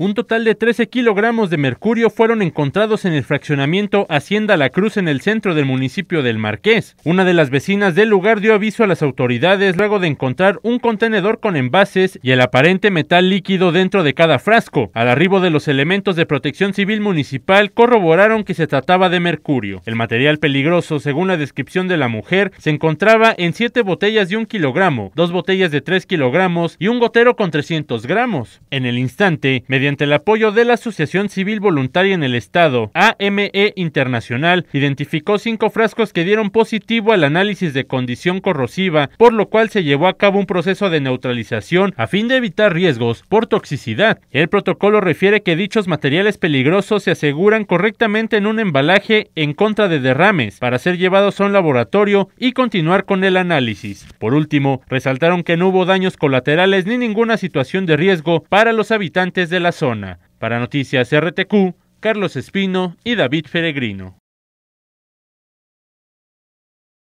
Un total de 13 kilogramos de mercurio fueron encontrados en el fraccionamiento Hacienda La Cruz en el centro del municipio del Marqués. Una de las vecinas del lugar dio aviso a las autoridades luego de encontrar un contenedor con envases y el aparente metal líquido dentro de cada frasco. Al arribo de los elementos de protección civil municipal corroboraron que se trataba de mercurio. El material peligroso, según la descripción de la mujer, se encontraba en 7 botellas de 1 kilogramo, 2 botellas de 3 kilogramos y un gotero con 300 gramos. En el instante, mediante el apoyo de la Asociación Civil Voluntaria en el Estado, AME Internacional, identificó cinco frascos que dieron positivo al análisis de condición corrosiva, por lo cual se llevó a cabo un proceso de neutralización a fin de evitar riesgos por toxicidad. El protocolo refiere que dichos materiales peligrosos se aseguran correctamente en un embalaje en contra de derrames para ser llevados a un laboratorio y continuar con el análisis. Por último, resaltaron que no hubo daños colaterales ni ninguna situación de riesgo para los habitantes de la zona. Para Noticias RTQ, Carlos Espino y David Peregrino.